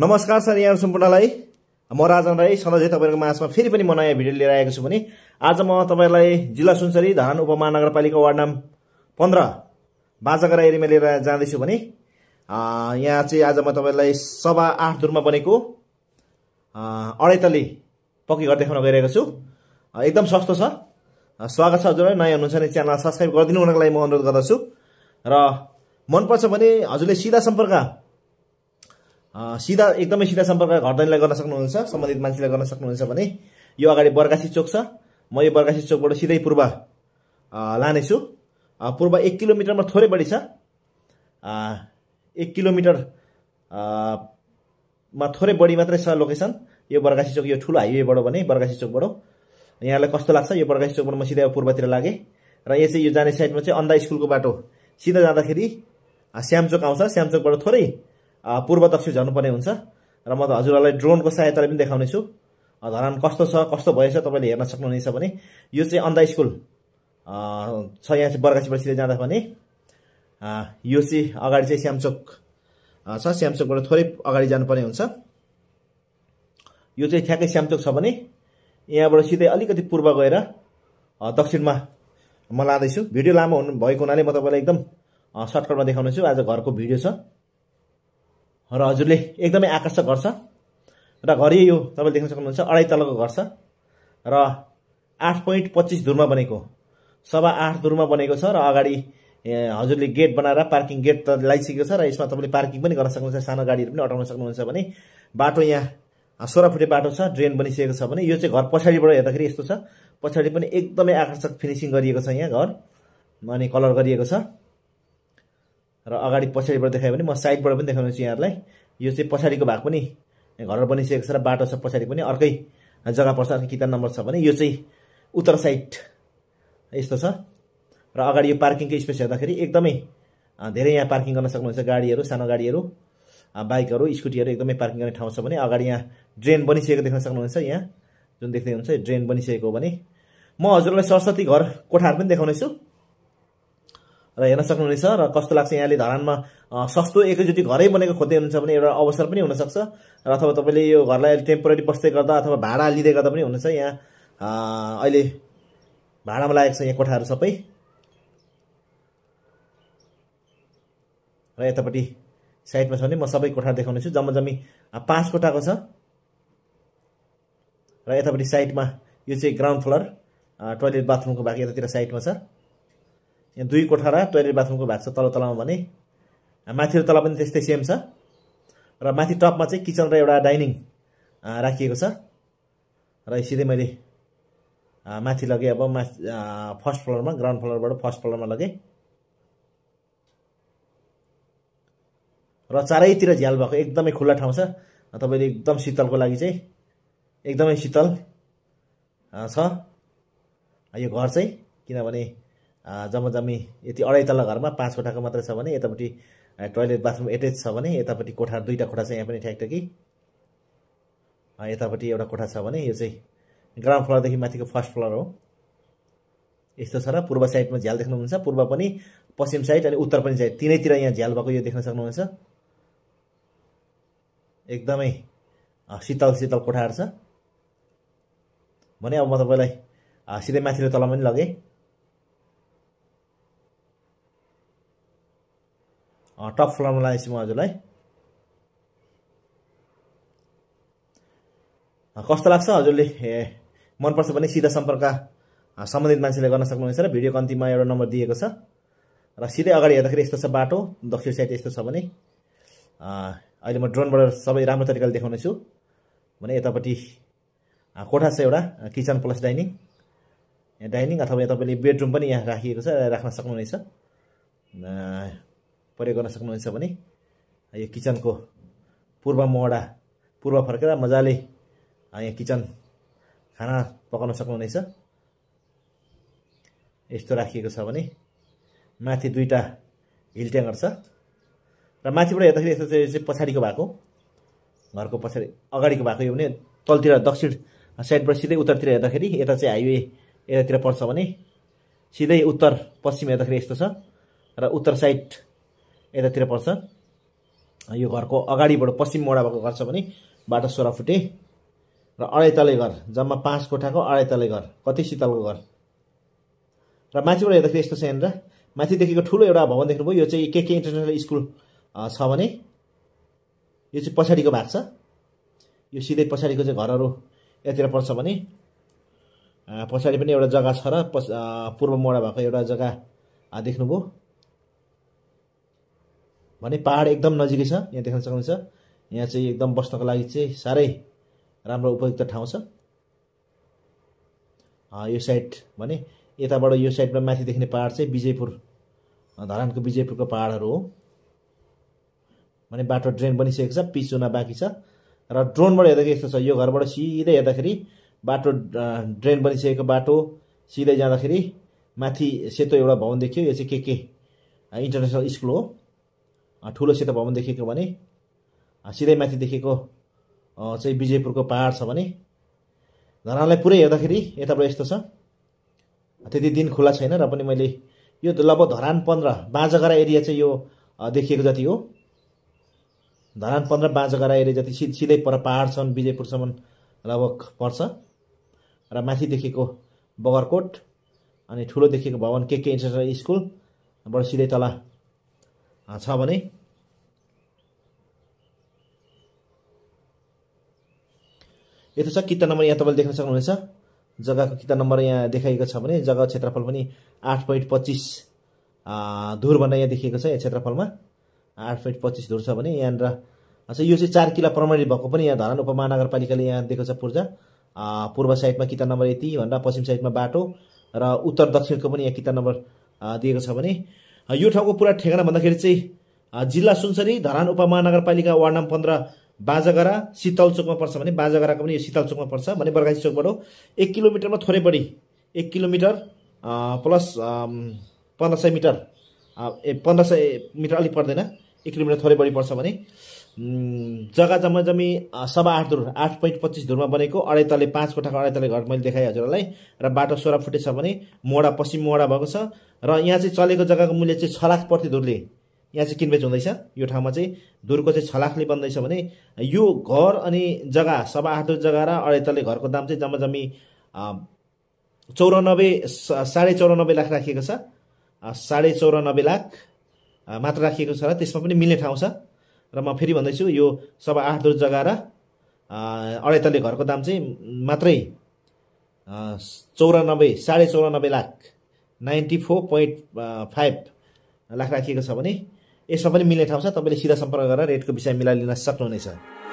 नमस्कार सर यहाँ सम्पूर्णलाई म राजन राई सधैँ तपाईँहरूको माझमा फेरि पनि म नयाँ भिडियो लिएर आएको छु भने आज म तपाईँलाई जिल्ला सुनसरी धान उपमहानगरपालिका वार्ड नम्बर पन्ध्र बाजागरा एरियामा लिएर जाँदैछु भने यहाँ चाहिँ आज म तपाईँलाई सभा आठ दुरमा बनेको अडैतली पक्की घर देखाउन गइरहेको छु एकदम सस्तो छ स्वागत छ हजुरलाई नयाँ हुनुहुन्छ भने च्यानल सब्सक्राइब गरिदिनु हुनको लागि म अनुरोध गर्दछु र मनपर्छ भने हजुरले सिधा सम्पर्क सिधा एकदमै सिधा सम्पर्क घट्दैनलाई गर्न सक्नुहुन्छ सम्बन्धित मान्छेलाई गर्न सक्नुहुन्छ भने यो अगाडि बर्गासी चोक छ म यो बर्गासी चोकबाट सिधै पूर्व लानेछु पूर्व एक किलोमिटरमा थोरै बढी छ एक किलोमिटरमा थोरै बढी मात्रै छ लोकेसन यो बर्गासी चोक यो ठुलो हाइवेबाट भने बर्गासी चोकबाट यहाँलाई कस्तो लाग्छ यो बर्गासी चोकबाट म सिधै पूर्वतिर लागेँ र यो चाहिँ यो जाने साइडमा चाहिँ अन्धा स्कुलको बाटो सिधा जाँदाखेरि श्यामचोक आउँछ श्यामचोकबाट थोरै पूर्व दक्षिण झर्नुपर्ने हुन्छ र म त हजुरहरूलाई ड्रोनको सहायताले पनि देखाउनेछु धरान कस्तो छ कस्तो भएछ तपाईँले हेर्न सक्नुहुनेछ भने यो चाहिँ अन्धा स्कुल छ यहाँ चाहिँ बर्गासीबाट सिधै जाँदा पनि यो चाहिँ अगाडि चाहिँ स्यामचोक छ स्यामचोकबाट थोरै अगाडि जानुपर्ने हुन्छ यो चाहिँ ठ्याक्कै स्यामचोक छ भने यहाँबाट सिधै अलिकति पूर्व गएर दक्षिणमा म लाँदैछु भिडियो लामो हुनु भएको हुनाले म तपाईँलाई एकदम सर्टकटमा देखाउनेछु आज घरको भिडियो छ र हजुरले एकदमै आकर्षक गर्छ र घरि यो तपाईँले देख्न सक्नुहुन्छ अढाई तलको घर छ र आठ पोइन्ट पच्चिस धुरमा बनेको सभा आठ धुरमा बनेको छ र अगाडि हजुरले गेट बनाएर पार्किङ गेट त लगाइसकेको छ र यसमा तपाईँले पार्किङ पनि गर्न सक्नुहुन्छ सानो गाडीहरू पनि अटाउन सक्नुहुन्छ भने बाटो यहाँ सोह्र फुटे बाटो छ ड्रेन बनिसकेको छ भने यो चाहिँ घर पछाडिबाट हेर्दाखेरि यस्तो छ पछाडि पनि एकदमै आकर्षक फिनिसिङ गरिएको छ यहाँ घर अनि कलर गरिएको छ र अगाडि पछाडिबाट देखायो भने म साइडबाट पनि देखाउनेछु यहाँहरूलाई यो चाहिँ पछाडिको भाग पनि घर बनिसकेको छ र बाटो छ पछाडि पनि अर्कै जग्गा पर्छ अर्कै किताब नम्बर छ भने यो चाहिँ उत्तर साइड यस्तो छ र अगाडि यो पार्किङको स्पेस हेर्दाखेरि एकदमै धेरै यहाँ पार्किङ गर्न सक्नुहुन्छ गाडीहरू सानो गाडीहरू बाइकहरू स्कुटीहरू एकदमै पार्किङ गर्ने ठाउँ छ भने अगाडि यहाँ ड्रेन बनिसकेको देख्न सक्नुहुन्छ यहाँ जुन देख्दै हुन्छ ड्रेन बनिसकेको भने म हजुरलाई सरस्वती घर कोठाहरू पनि देखाउनेछु र हेर्न सक्नुहुनेछ र कस्तो लाग्छ यहाँले धरानमा सस्तो एकैचोटि घरै बनेको खोज्दै हुनुहुन्छ भने एउटा अवसर पनि हुनसक्छ र अथवा तपाईँले यो घरलाई अहिले टेम्पोरेरी बस्दै गर्दा अथवा भाडा लिँदै गर्दा पनि हुनुहुन्छ यहाँ अहिले भाडामा लागेको छ यहाँ कोठाहरू सबै र यतापट्टि साइडमा छ भने म सबै कोठा देखाउनेछु जम्मा जम्मी पाँच कोठाको छ र यतापट्टि साइडमा यो चाहिँ ग्राउन्ड फ्लोर टोइलेट बाथरुमको भाग यतातिर साइडमा छ यहाँ दुई कोठा र टोयलेट बाथरुमको भएको छ तल तलमा भने माथिल्लो तल पनि त्यस्तै सेम छ र माथि टपमा चाहिँ किचन र एउटा डाइनिङ राखिएको छ र सिधै मैले माथि लगेँ अब मा फर्स्ट फ्लोरमा ग्राउन्ड फ्लोरबाट फर्स्ट फ्लोरमा लगेँ र चारैतिर झ्याल भएको एकदमै खुल्ला ठाउँ छ तपाईँले एकदम शीतलको लागि चाहिँ एकदमै शीतल छ यो घर चाहिँ किनभने जम्मा यति अढाई तल्ला घरमा पाँच कोठाको मात्रै छ भने यतापट्टि टोइलेट बाथरुम एटेच छ भने यतापट्टि कोठा दुईवटा कोठा छ यहाँ पनि कि यतापट्टि एउटा कोठा छ भने यो चाहिँ ग्राउन्ड फ्लोरदेखि माथिको फर्स्ट फ्लोर हो यस्तो छ र पूर्व साइडमा झ्याल देख्नुहुन्छ पूर्व पनि पश्चिम साइड अनि उत्तर पनि साइड तिनैतिर यहाँ झ्याल भएको यो देख्न सक्नुहुन्छ एकदमै शीतल शीतल कोठाहरू छ भने अब म तपाईँलाई सिधै माथिल्लो तल पनि लगेँ टप फ्लोरमा लगाएपछि म हजुरलाई कस्तो लाग्छ हजुरले मनपर्छ भने सिधा सम्पर्क सम्बन्धित मान्छेले गर्न सक्नुहुनेछ र भिडियोको अन्तिममा एउटा नम्बर दिएको छ र सिधै अगाडि हेर्दाखेरि यस्तो छ बाटो दक्षिण साइड यस्तो छ भने अहिले म ड्रोनबाट सबै राम्रो तरिकाले देखाउनेछु भने यतापट्टि कोठा छ एउटा किचन प्लस डाइनिङ डाइनिङ अथवा तपाईँले बेडरुम पनि यहाँ राखिएको छ राख्न सक्नुहुनेछ प्रयोग गर्न सक्नुहुन्छ भने यो किचनको पूर्व मोडा पूर्व फर्केर मजाले यहाँ किचन खाना पकाउन सक्नुहुनेछ यस्तो राखिएको छ भने माथि दुईवटा हिल ट्याङ्गर छ र माथिबाट हेर्दाखेरि यस्तो चाहिँ पछाडिको भएको घरको पछाडि अगाडिको भएको यो भने तलतिर दक्षिण साइडबाट सिधै उत्तरतिर हेर्दाखेरि यता चाहिँ हाइवे यतातिर पर्छ भने सिधै उत्तर पश्चिम हेर्दाखेरि यस्तो छ र उत्तर साइड यतातिर पर्छ यो घरको अगाडिबाट पश्चिम मोडा भएको घर छ भने बाटो सोह्र फुटे र अढाई घर जम्मा पाँच कोठाको अढाई तले घर कति शीतलको घर र माथिबाट हेर्दाखेरि यस्तो छ यहाँनिर माथिदेखिको ठुलो एउटा भवन देख्नुभयो यो चाहिँ के के इन्टरनेसनल स्कुल छ भने यो चाहिँ पछाडिको भाग छ यो सिधै पछाडिको चाहिँ घरहरू यतातिर पर्छ भने पछाडि पनि एउटा जग्गा छ र पूर्व मोडा भएको एउटा जग्गा देख्नुभयो भने पाहाड एकदम नजिकै छ यहाँ देख्न सक्नुहुन्छ यहाँ चाहिँ एकदम बस्नको लागि चाहिँ साह्रै राम्रो उपयुक्त ठाउँ छ यो साइड भने यताबाट यो साइडमा माथि देख्ने पाहाड चाहिँ विजयपुर धरानको विजयपुरको पाहाडहरू हो भने बाटो ड्रेन बनिसकेको छ पिच बाँकी छ र ड्रोनबाट हेर्दाखेरि यस्तो छ यो घरबाट सिधै हेर्दाखेरि बाटो ड्रेन बनिसकेको बाटो सिधै जाँदाखेरि माथि सेतो एउटा भवन देखियो यो चाहिँ के के इन्टरनेसनल स्कुल हो ठुलो सेतो भवन देखिएको भने सिधै माथि देखिएको चाहिँ विजयपुरको पहाड छ भने धरानलाई पुरै हेर्दाखेरि यताबाट यस्तो छ त्यति दिन खुला छैन र पनि मैले यो लगभग धरान पन्ध्र बाँझगरा एरिया चाहिँ यो देखिएको जति हो धरान पन्ध्र बाँझगरा एरिया जति सि सिधै पर पाहाडसम्म विजयपुरसम्म लगभग पर्छ र माथि देखिएको बगरकोट अनि ठुलो देखिएको भवन के के इन्टरनेसनल स्कुलबाट सिधै तल छ भने यस्तो छ किता नम्बर यहाँ तपाईँले देख्न सक्नुहुनेछ जग्गाको किता नम्बर यहाँ देखाइएको छ भने जग्गा क्षेत्रफल पनि आठ पोइन्ट पच्चिस धुर भनेर यहाँ देखिएको छ यहाँ क्षेत्रफलमा आठ पोइन्ट पच्चिस धुर छ भने यहाँनिर अच्छा यो चाहिँ चार किला प्रमाणित भएको पनि यहाँ धरान उपमहानगरपालिकाले यहाँ दिएको छ पूर्जा पूर्व साइडमा किता नम्बर यति भन्दा पश्चिम साइडमा बाटो र उत्तर दक्षिणको पनि यहाँ किता नम्बर दिएको छ भने यो ठाउँको पुरा ठेगाना भन्दाखेरि चाहिँ जिल्ला सुनसरी धरान उपमहानगरपालिका वार्ड नम्बर पन्ध्र बाजागरा शीतल चोकमा पर्छ भने बाजागराको पनि यो शीतल चोकमा पर्छ भने बर्गासी चोकबाट एक किलोमिटरमा थोरै बढी एक किलोमिटर प्लस पन्ध्र सय मिटर ए पन्ध्र सय मिटर अलिक पर्दैन एक किलोमिटर थोरै बढी पर्छ भने जग्गा जम्मा जम्मी सभा आठ धुर आठ पोइन्ट पच्चिस धुरमा बनेको अढाई तले पाँच कोठाको अडैतले घर मैले देखाएँ हजुरहरूलाई र बाटो सोह्र फुटे छ भने मोडा पश्चिम मोडा भएको छ र यहाँ चाहिँ चलेको जग्गाको मूल्य चाहिँ छ लाख प्रति धुरले यहाँ चाहिँ किनबेच हुँदैछ यो ठाउँमा चाहिँ धुरको चाहिँ छ लाखले बन्दैछ भने यो घर अनि जग्गा सभा आठ धुर जग्गा र अडैतले घरको दाम चाहिँ जम्मा जम्मी चौरानब्बे साढे चौरानब्बे लाख राखिएको छ साढे चौरानब्बे लाख मात्र राखिएको छ र त्यसमा पनि मिल्ने ठाउँ छ र म फेरि भन्दैछु यो सबै आठ दोर जगाएर अडैतले घरको दाम चाहिँ मात्रै चौरानब्बे साढे चौरानब्बे lakh ninety four point five lakh राखिएको छ भने यसमा पनि मिल्ने ठाउँ छ तपाईँले सिधा सम्पर्क गरेर रेटको विषय मिलाइ लिन सक्नुहुनेछ